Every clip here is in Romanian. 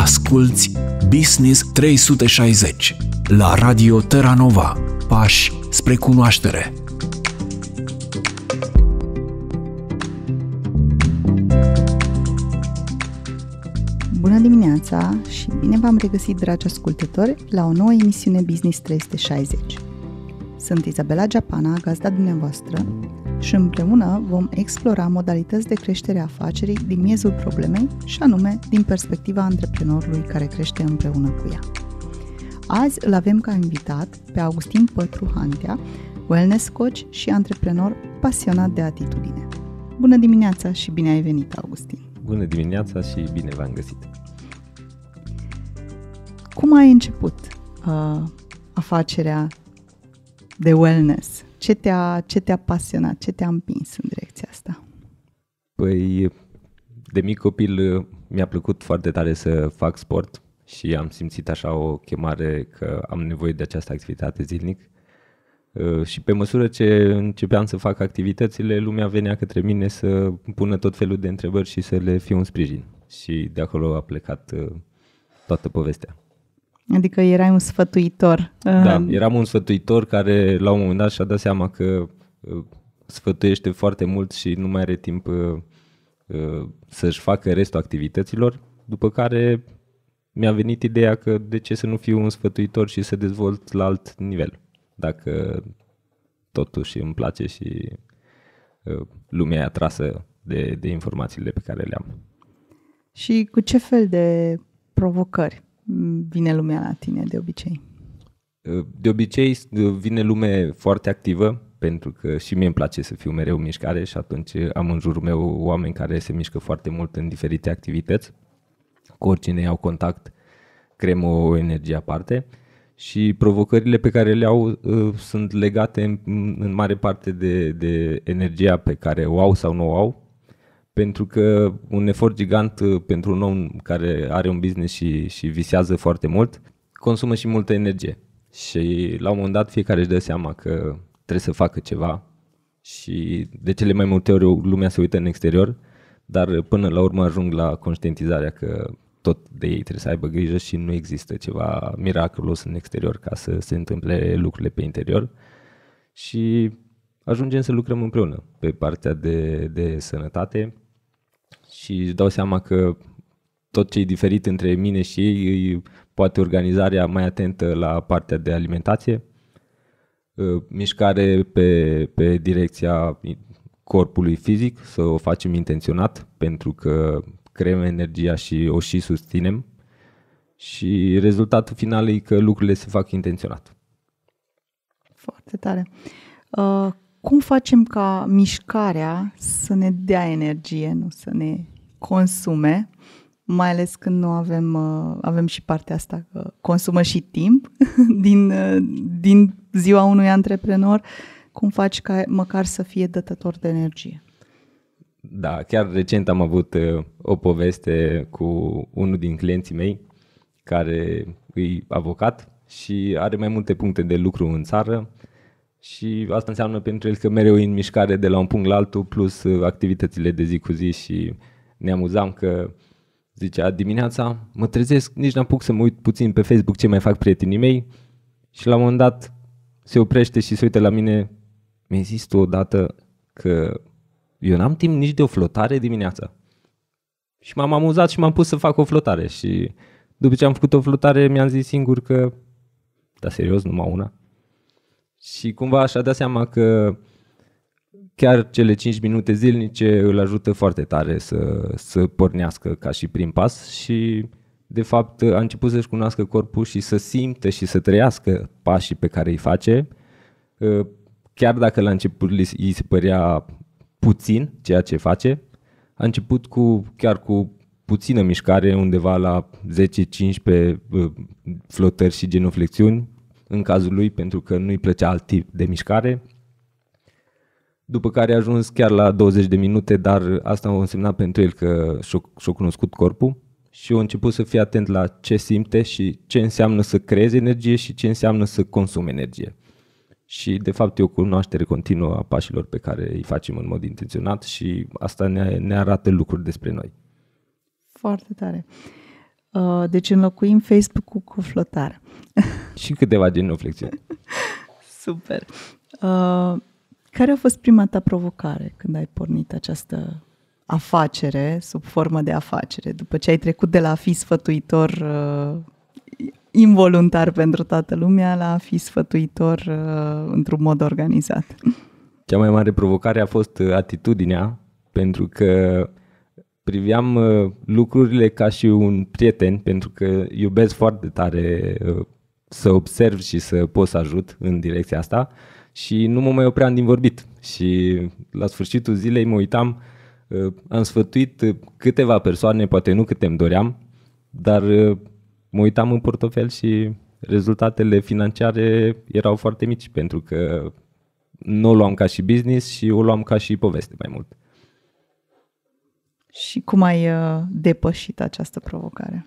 Asculți Business 360 la Radio Terranova. Pași spre cunoaștere. Bună dimineața și bine v-am regăsit, dragi ascultători, la o nouă emisiune Business 360. Sunt Izabela Japana, gazda dumneavoastră, și împreună vom explora modalități de creștere a afacerii din miezul problemei și anume din perspectiva antreprenorului care crește împreună cu ea. Azi îl avem ca invitat pe Augustin Pătru Hantea, wellness coach și antreprenor pasionat de atitudine. Bună dimineața și bine ai venit, Augustin! Bună dimineața și bine v-am găsit! Cum ai început uh, afacerea de wellness? Ce te-a, ce te-a pasionat? Ce te-a împins în direcția asta? Păi, de mic copil uh, mi-a plăcut foarte tare să fac sport și am simțit așa o chemare că am nevoie de această activitate zilnic. Uh, și pe măsură ce începeam să fac activitățile, lumea venea către mine să pună tot felul de întrebări și să le fiu un sprijin. Și de acolo a plecat uh, toată povestea. Adică erai un sfătuitor. Da, eram un sfătuitor care la un moment dat și-a dat seama că uh, sfătuiește foarte mult și nu mai are timp uh, uh, să-și facă restul activităților, după care mi-a venit ideea că de ce să nu fiu un sfătuitor și să dezvolt la alt nivel, dacă totuși îmi place și lumea e atrasă de, de informațiile pe care le am. Și cu ce fel de provocări vine lumea la tine de obicei? Ă, de obicei ă, vine lume foarte activă, pentru că și mie îmi place să fiu mereu în mișcare și atunci am în jurul meu oameni care se mișcă foarte mult în diferite activități. Cu oricine iau contact, creăm o energie aparte și provocările pe care le au ă, sunt legate în, în mare parte de, de energia pe care o au sau nu o au pentru că un efort gigant uh, pentru un om care are un business și, și visează foarte mult, consumă și multă energie. Și la un moment dat fiecare își dă seama că trebuie să facă ceva și de cele mai multe ori lumea se uită în exterior, dar până la urmă ajung la conștientizarea că tot de ei trebuie să aibă grijă și nu există ceva miraculos în exterior ca să se întâmple lucrurile pe interior și ajungem să lucrăm împreună pe partea de, de sănătate, și își dau seama că tot ce e diferit între mine și ei e poate organizarea mai atentă la partea de alimentație, ă, mișcare pe, pe direcția corpului fizic, să o facem intenționat, pentru că creăm energia și o și susținem. Și rezultatul final e că lucrurile se fac intenționat. Foarte tare. Uh, cum facem ca mișcarea să ne dea energie, nu să ne consume, mai ales când nu avem, uh, avem și partea asta că consumă și timp din, uh, din ziua unui antreprenor, cum faci ca măcar să fie dătător de energie? Da, chiar recent am avut uh, o poveste cu unul din clienții mei care e avocat și are mai multe puncte de lucru în țară și asta înseamnă pentru el că mereu e în mișcare de la un punct la altul, plus uh, activitățile de zi cu zi și ne amuzam că zicea dimineața, mă trezesc, nici n-am puc să mă uit puțin pe Facebook ce mai fac prietenii mei și la un moment dat se oprește și se uită la mine, mi-ai zis tu odată că eu n-am timp nici de o flotare dimineața. Și m-am amuzat și m-am pus să fac o flotare și după ce am făcut o flotare mi-am zis singur că, da serios, numai una? Și cumva aș a dat seama că chiar cele 5 minute zilnice îl ajută foarte tare să, să pornească ca și prim pas și de fapt a început să-și cunoască corpul și să simtă și să trăiască pașii pe care îi face, ă, chiar dacă la început îi se părea puțin ceea ce face, a început cu chiar cu puțină mișcare, undeva la 10-15 ă, flotări și genuflexiuni, în cazul lui pentru că nu-i plăcea alt tip de mișcare. După care a ajuns chiar la 20 de minute, dar asta a însemnat pentru el că și-a, cunoscut corpul și a început să fie atent la ce simte și ce înseamnă să creeze energie și ce înseamnă să consume energie. Și de fapt e o cunoaștere continuă a pașilor pe care îi facem în mod intenționat și asta ne, ne arată lucruri despre noi. Foarte tare. Uh, Uh, deci înlocuim Facebook-ul cu flotare. Și câteva genuflexiuni. Super. Uh, care a fost prima ta provocare când ai pornit această afacere sub formă de afacere, după ce ai trecut de la a fi sfătuitor uh, involuntar pentru toată lumea la a fi sfătuitor uh, într-un mod organizat? Cea mai mare provocare a fost uh, atitudinea, pentru că priveam uh, lucrurile ca și un prieten, pentru că iubesc foarte tare uh, să observ și să pot să ajut în direcția asta și nu mă mai opream din vorbit. Și la sfârșitul zilei mă uitam, uh, am sfătuit câteva persoane, poate nu câte îmi doream, dar mă uitam în portofel și rezultatele financiare erau foarte mici pentru că nu o luam ca și business și o luam ca și poveste mai mult. Și cum ai uh, depășit această provocare?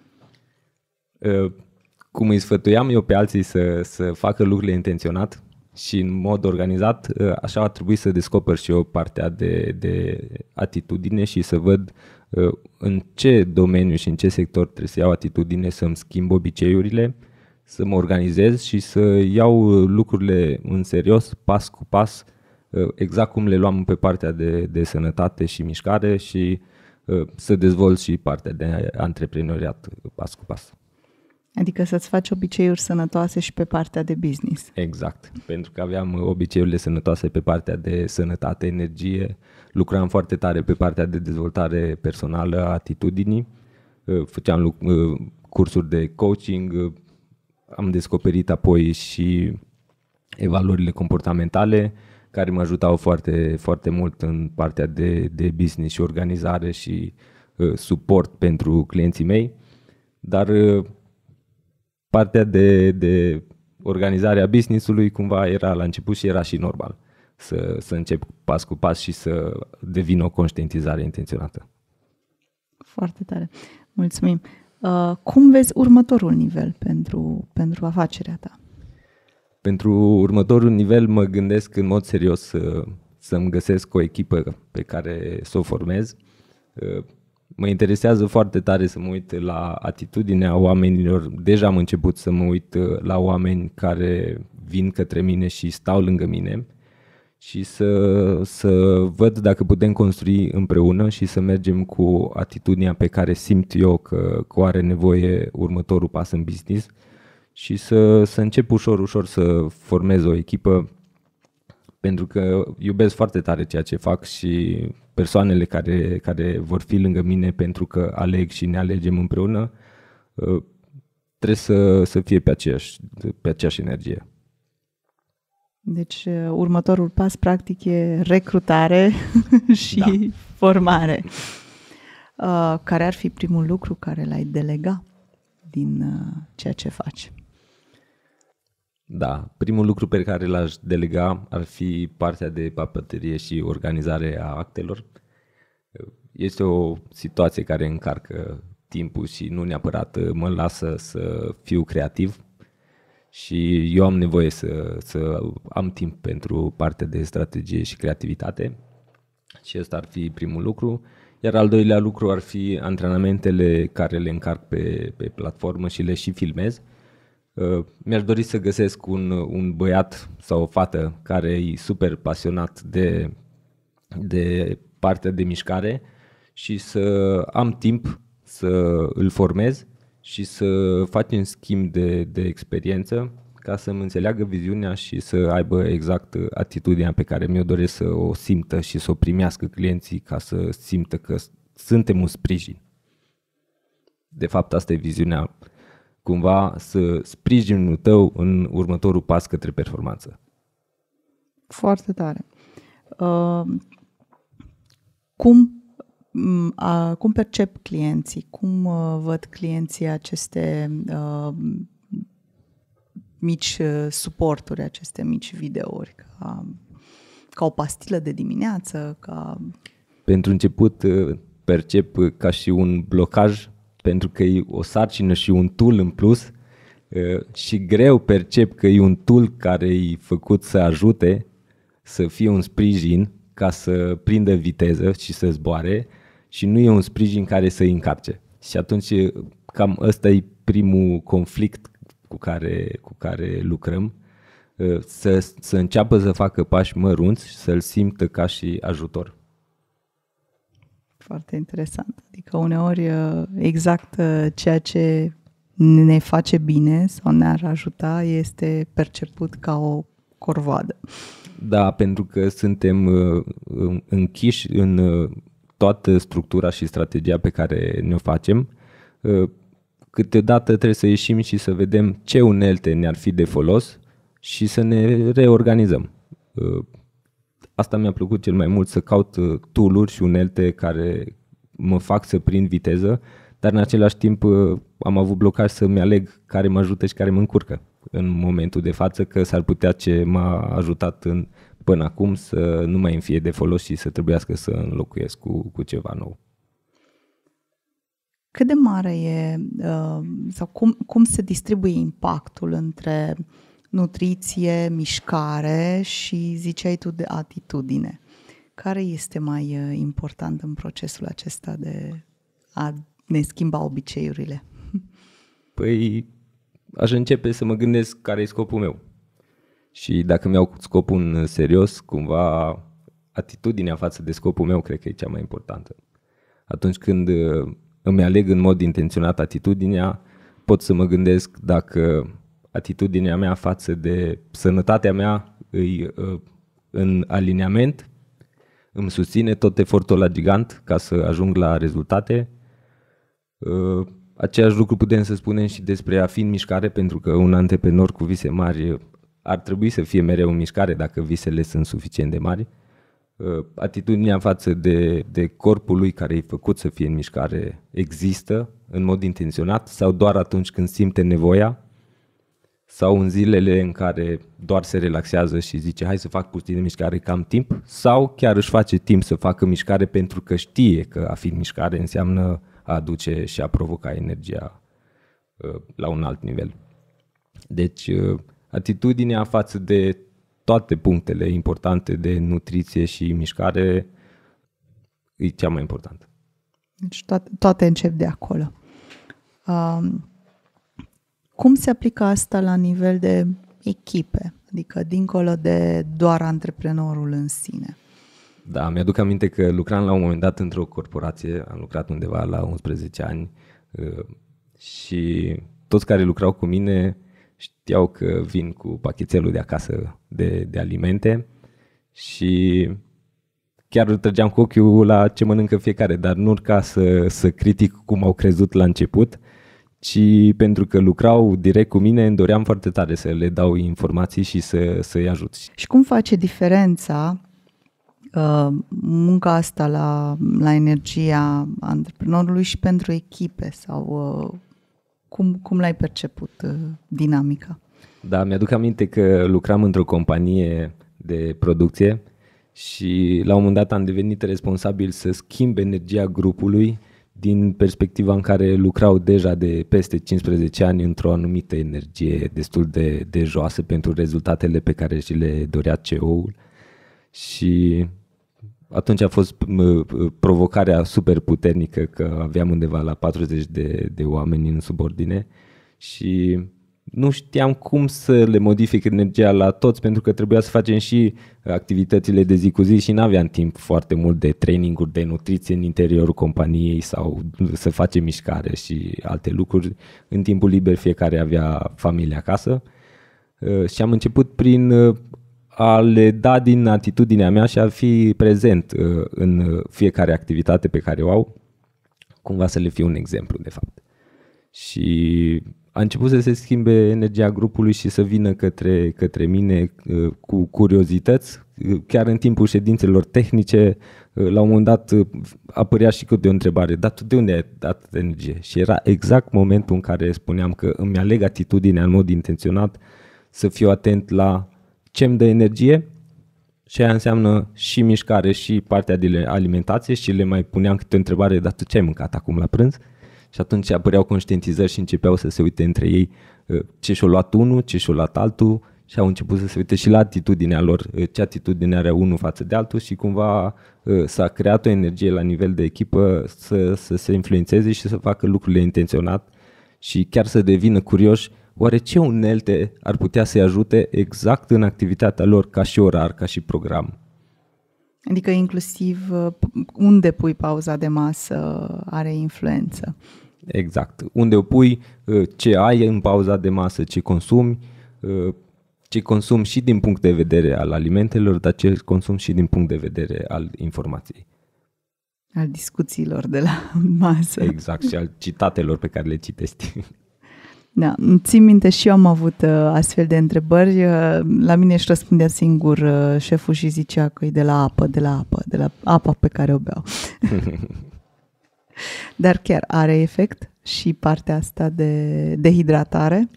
Uh, cum îi sfătuiam eu pe alții să, să facă lucrurile intenționat și în mod organizat, uh, așa a trebuit să descoper și eu partea de, de atitudine și să văd uh, în ce domeniu și în ce sector trebuie să iau atitudine, să-mi schimb obiceiurile, să mă organizez și să iau lucrurile în serios, pas cu pas, uh, exact cum le luam pe partea de, de sănătate și mișcare și uh, Uh, să dezvolți și partea de antreprenoriat pas cu pas. Adică să-ți faci obiceiuri sănătoase și pe partea de business. Exact, pentru că aveam obiceiurile sănătoase pe partea de sănătate, energie, lucram foarte tare pe partea de dezvoltare personală, atitudinii, uh, făceam uh, cursuri de coaching, am descoperit apoi și evaluările comportamentale, care mă ajutau foarte, foarte mult în partea de, de business și organizare și uh, suport pentru clienții mei. Dar uh, partea de, de organizare a business-ului cumva era la început și era și normal să, să încep pas cu pas și să devină o conștientizare intenționată. Foarte tare. Mulțumim. Uh, cum vezi următorul nivel pentru, pentru afacerea ta? Pentru următorul nivel mă gândesc în mod serios să, uh, să-mi găsesc o echipă pe care să o formez. Uh, mă interesează foarte tare să mă uit la atitudinea oamenilor. Deja am început să mă uit uh, la oameni care vin către mine și stau lângă mine și să, să văd dacă putem construi împreună și să mergem cu atitudinea pe care simt eu că, că are nevoie următorul pas în business și să, să încep ușor, ușor să formez o echipă pentru că iubesc foarte tare ceea ce fac și persoanele care, care vor fi lângă mine pentru că aleg și ne alegem împreună, ă, trebuie să, să fie pe aceeași, pe aceeași energie. Deci ă, următorul pas practic e recrutare și da. formare. Ă, care ar fi primul lucru care l-ai delega din ceea ce faci? Da, primul lucru pe care l-aș delega ar fi partea de papătărie și organizare a actelor. Este o situație care încarcă timpul și nu neapărat mă lasă să fiu creativ și eu am nevoie să, să am timp pentru partea de strategie și creativitate și ăsta ar fi primul lucru. Iar al doilea lucru ar fi antrenamentele care le încarc pe, pe platformă și le și filmez Uh, mi-aș dori să găsesc un, un băiat sau o fată care e super pasionat de, de partea de mișcare și să am timp să îl formez și să un schimb de, de experiență ca să-mi înțeleagă viziunea și să aibă exact atitudinea pe care mi-o doresc să o simtă și să o primească clienții ca să simtă că suntem un sprijin. De fapt, asta e viziunea cumva să sprijinul tău în următorul pas către performanță. Foarte tare. Uh, cum, uh, cum percep clienții? Cum uh, văd clienții aceste uh, mici uh, suporturi, aceste mici videouri? Ca, ca o pastilă de dimineață? Ca... Pentru început, uh, percep ca și un blocaj pentru că e o sarcină și un tool în plus uh, și greu percep că e un tool care e făcut să ajute, să fie un sprijin ca să prindă viteză și să zboare și nu e un sprijin care să i încarce. Și atunci uh, cam ăsta e primul conflict cu care, cu care lucrăm, uh, să, să înceapă să facă pași mărunți și să-l simtă ca și ajutor. Foarte interesant. Adică uneori uh, exact uh, ceea ce ne face bine sau ne-ar ajuta este perceput ca o corvoadă. Da, pentru că suntem uh, închiși în toată structura și strategia pe care ne-o facem. Câteodată trebuie să ieșim și să vedem ce unelte ne-ar fi de folos și să ne reorganizăm asta mi-a plăcut cel mai mult, să caut uh, tool și unelte care mă fac să prind viteză, dar în același timp uh, am avut blocaj să-mi aleg care mă ajută și care mă încurcă în momentul de față, că s-ar putea ce m-a ajutat în, până acum să nu mai îmi fie de folos și să trebuiască să înlocuiesc cu, cu ceva nou. Cât de mare e, uh, sau cum, cum se distribuie impactul între uh, nutriție, mișcare și ziceai tu de atitudine. Care este mai uh, important în procesul acesta de a ne schimba obiceiurile? Păi aș începe să mă gândesc care e scopul meu. Și dacă mi-au scopul în serios, cumva atitudinea față de scopul meu cred că e cea mai importantă. Atunci când uh, îmi aleg în mod intenționat atitudinea, pot să mă gândesc dacă atitudinea mea față de sănătatea mea îi, uh, în aliniament, îmi susține tot efortul la gigant ca să ajung la rezultate. Uh, aceeași lucru putem să spunem și despre a fi în mișcare, pentru că un antreprenor cu vise mari ar trebui să fie mereu în mișcare dacă visele sunt suficient de mari. Uh, atitudinea față de, de corpul lui care e făcut să fie în mișcare există în mod intenționat sau doar atunci când simte nevoia sau în zilele în care doar se relaxează și zice hai să fac puțin mișcare că am timp sau chiar își face timp să facă mișcare pentru că știe că a fi în mișcare înseamnă a aduce și a provoca energia uh, la un alt nivel. Deci uh, atitudinea față de toate punctele importante de nutriție și mișcare e cea mai importantă. Deci toate, toate încep de acolo. Um cum se aplică asta la nivel de echipe, adică dincolo de doar antreprenorul în sine? Da, mi-aduc aminte că lucram la un moment dat într-o corporație, am lucrat undeva la 11 ani uh, și toți care lucrau cu mine știau că vin cu pachetelul de acasă de, de alimente și chiar trăgeam cu ochiul la ce mănâncă fiecare, dar nu ca să, să critic cum au crezut la început, uh, și pentru că lucrau direct cu mine, îmi doream foarte tare să le dau informații și să, să-i ajut. Și cum face diferența uh, munca asta la, la energia antreprenorului și pentru echipe sau uh, cum, cum l-ai perceput uh, dinamica? Da, mi-aduc aminte că lucram într-o companie de producție și la un moment dat am devenit responsabil să schimb energia grupului uh, din perspectiva în care lucrau deja de peste 15 ani într-o anumită energie destul de, de joasă pentru rezultatele pe care și le dorea CEO-ul și atunci a fost provocarea super puternică că aveam undeva la 40 de, de oameni în subordine și nu știam cum să le modific energia la toți pentru că trebuia să facem și activitățile de zi cu zi și nu aveam timp foarte mult de traininguri de nutriție în interiorul companiei sau să facem mișcare și alte lucruri. În timpul liber fiecare avea familia acasă uh, și am început prin uh, a le da din atitudinea mea și a fi prezent uh, în fiecare activitate pe care o au, cumva să le fiu un exemplu de fapt. Și a început să se schimbe energia grupului și să vină către, către mine uh, cu curiozități. Uh, chiar în timpul ședințelor tehnice, uh, la un moment dat apărea și câte o întrebare, dar tu de unde ai dat energie? Și era exact momentul în care spuneam că îmi aleg atitudinea în mod intenționat să fiu atent la ce îmi dă energie și aia înseamnă și mișcare și partea de alimentație și le mai puneam câte o întrebare, dar tu ce ai mâncat acum la prânz? Și atunci apăreau conștientizări și începeau să se uite între ei uh, ce și-a luat unul, ce și-a luat altul și au început să se uite și la atitudinea lor, uh, ce atitudine are unul față de altul și cumva uh, s-a creat o energie la nivel de echipă să, să se influențeze și să facă lucrurile intenționat și chiar să devină curioși oare ce unelte ar putea să-i ajute exact în activitatea lor ca și orar, ca și program. Adică inclusiv unde pui pauza de masă are influență. Exact. Unde o pui, ă, ce ai în pauza de masă, ce consumi, ă, ce consumi și din punct de vedere al alimentelor, dar ce consumi și din punct de vedere al informației. Al discuțiilor de la masă. Exact, și al citatelor pe care le citești. Da, țin minte și eu am avut uh, astfel de întrebări. Uh, la mine își răspundea singur uh, șeful și zicea că e de la apă, de la apă, de la apa pe care o beau. Dar chiar are efect și partea asta de dehidratare?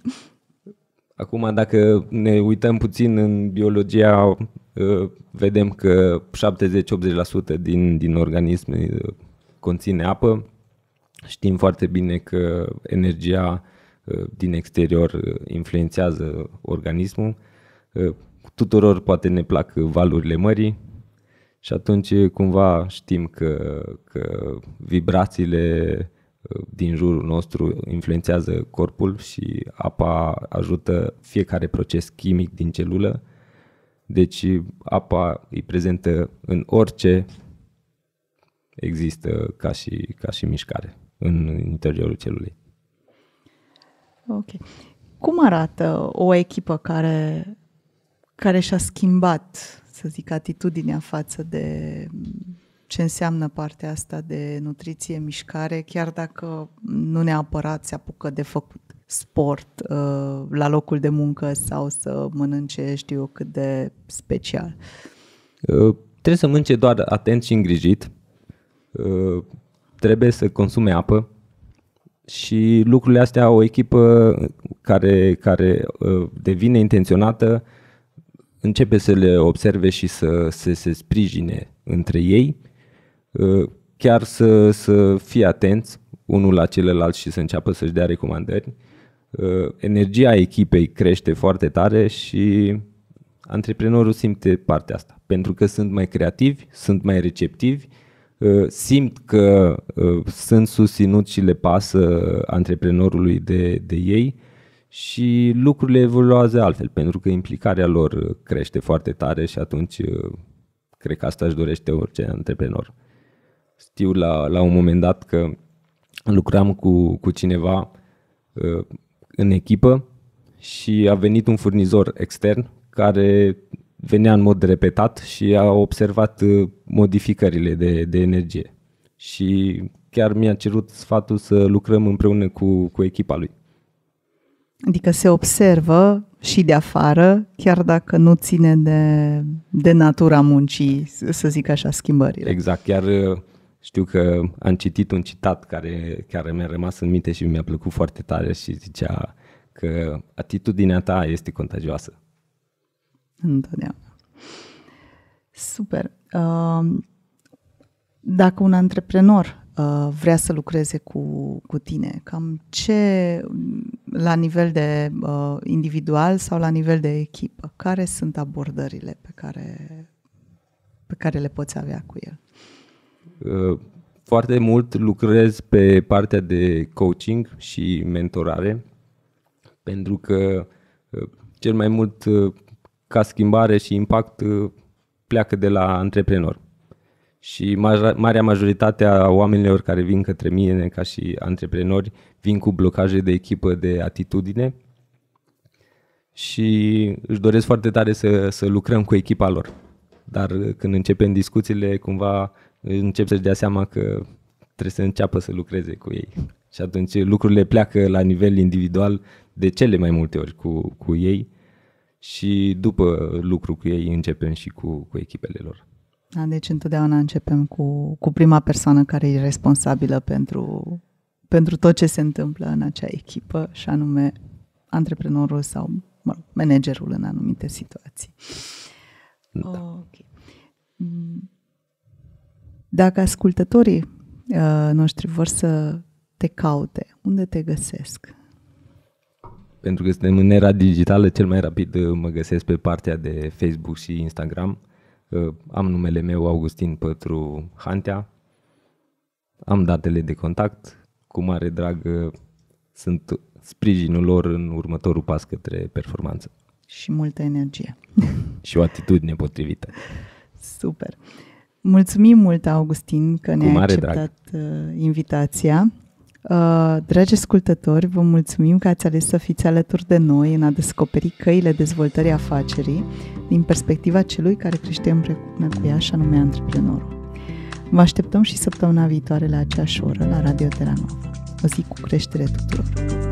Acum, dacă ne uităm puțin în biologia, uh, vedem că 70-80% din, din organism uh, conține apă. Știm foarte bine că energia uh, din exterior influențează organismul. Tuturor poate ne plac valurile mării, și atunci cumva știm că, că vibrațiile uh, din jurul nostru influențează corpul și apa ajută fiecare proces chimic din celulă. Deci apa îi prezentă în orice există ca și, ca și mișcare în interiorul celulei. Ok. Cum arată o echipă care, care și-a schimbat să zic, atitudinea față de ce înseamnă partea asta de nutriție, mișcare, chiar dacă nu neapărat se apucă de făcut sport uh, la locul de muncă sau să mănânce știu eu cât de special. Uh, trebuie să mănânce doar atent și îngrijit, uh, trebuie să consume apă și lucrurile astea o echipă care, care uh, devine intenționată începe să le observe și să, să se sprijine între ei, uh, chiar să, să fie atenți unul la celălalt și să înceapă să-și dea recomandări. Uh, energia echipei crește foarte tare și antreprenorul simte partea asta, pentru că sunt mai creativi, sunt mai receptivi, uh, simt că sunt susținuți și le pasă antreprenorului de, de ei și lucrurile evoluează altfel, pentru că implicarea lor crește foarte tare și atunci uh, cred că asta își dorește orice antreprenor. Știu la, la un moment dat că lucram cu, cu cineva uh, în echipă și a venit un furnizor extern care venea în mod repetat și a observat uh, modificările de, de energie. Și chiar mi-a cerut sfatul să lucrăm împreună cu, cu echipa lui. Adică se observă și de afară, chiar dacă nu ține de, de natura muncii, să zic așa, schimbările. Exact, chiar uh, știu că am citit un citat care, care mi-a rămas în minte și mi-a plăcut foarte tare și zicea că atitudinea ta este contagioasă. Întotdeauna. Super. Um, dacă un antreprenor Uh, vrea să lucreze cu, cu tine? Cam ce la nivel de uh, individual sau la nivel de echipă? Care sunt abordările pe care, pe care le poți avea cu el? Uh, foarte mult lucrez pe partea de coaching și mentorare, pentru că uh, cel mai mult ca schimbare și impact pleacă de la antreprenor și marea majoritate a oamenilor care vin către mine ca și antreprenori vin cu blocaje de echipă, de atitudine și își doresc foarte tare să, să lucrăm cu echipa lor. Dar când începem discuțiile, cumva încep să-și dea seama că trebuie să înceapă să lucreze cu ei. Și atunci lucrurile pleacă la nivel individual de cele mai multe ori cu, cu ei și după lucru cu ei începem și cu, cu echipele lor. Da, deci întotdeauna începem cu, cu prima persoană care e responsabilă pentru, pentru tot ce se întâmplă în acea echipă și anume antreprenorul sau mă rog, managerul în anumite situații. Da. Okay. Dacă ascultătorii uh, noștri vor să te caute, unde te găsesc? Pentru că suntem în era digitală, cel mai rapid uh, mă găsesc pe partea de Facebook și Instagram. Uh, am numele meu Augustin Pătru Hantea. Am datele de contact. Cu mare drag sunt sprijinul lor în următorul pas către performanță. Și multă energie. și o atitudine potrivită. Super. Mulțumim mult, Augustin, că ne-ai acceptat drag. Uh, invitația. Uh, dragi ascultători, vă mulțumim că ați ales să fiți alături de noi în a descoperi căile dezvoltării afacerii din perspectiva celui care crește împreună cu ea, și anume antreprenorul. Vă așteptăm și săptămâna viitoare la aceeași oră la Radio Terra Nova. O zi cu creștere tuturor!